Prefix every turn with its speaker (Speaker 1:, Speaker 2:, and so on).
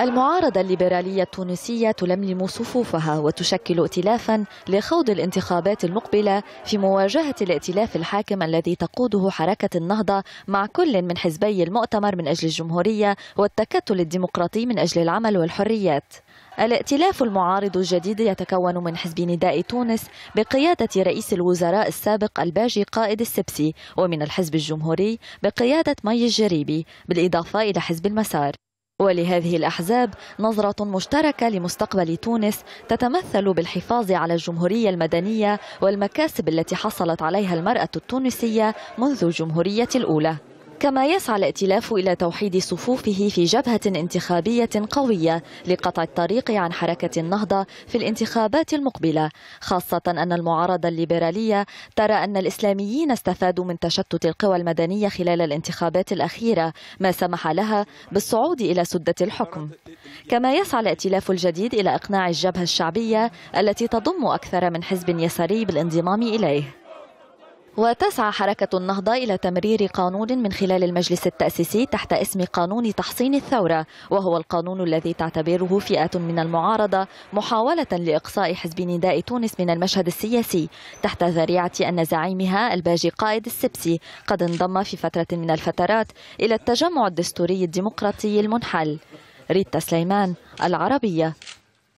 Speaker 1: المعارضة الليبرالية التونسية تلملم صفوفها وتشكل ائتلافا لخوض الانتخابات المقبلة في مواجهة الائتلاف الحاكم الذي تقوده حركة النهضة مع كل من حزبي المؤتمر من أجل الجمهورية والتكتل الديمقراطي من أجل العمل والحريات الائتلاف المعارض الجديد يتكون من حزب نداء تونس بقيادة رئيس الوزراء السابق الباجي قائد السبسي ومن الحزب الجمهوري بقيادة مي الجريبي بالإضافة إلى حزب المسار ولهذه الأحزاب نظرة مشتركة لمستقبل تونس تتمثل بالحفاظ على الجمهورية المدنية والمكاسب التي حصلت عليها المرأة التونسية منذ الجمهورية الأولى كما يسعى الائتلاف إلى توحيد صفوفه في جبهة انتخابية قوية لقطع الطريق عن حركة النهضة في الانتخابات المقبلة خاصة أن المعارضة الليبرالية ترى أن الإسلاميين استفادوا من تشتت القوى المدنية خلال الانتخابات الأخيرة ما سمح لها بالصعود إلى سدة الحكم كما يسعى الائتلاف الجديد إلى إقناع الجبهة الشعبية التي تضم أكثر من حزب يساري بالانضمام إليه وتسعى حركة النهضة إلى تمرير قانون من خلال المجلس التأسيسي تحت اسم قانون تحصين الثورة وهو القانون الذي تعتبره فئة من المعارضة محاولة لإقصاء حزب نداء تونس من المشهد السياسي تحت ذريعة أن زعيمها الباجي قائد السبسي قد انضم في فترة من الفترات إلى التجمع الدستوري الديمقراطي المنحل ريتا سليمان العربية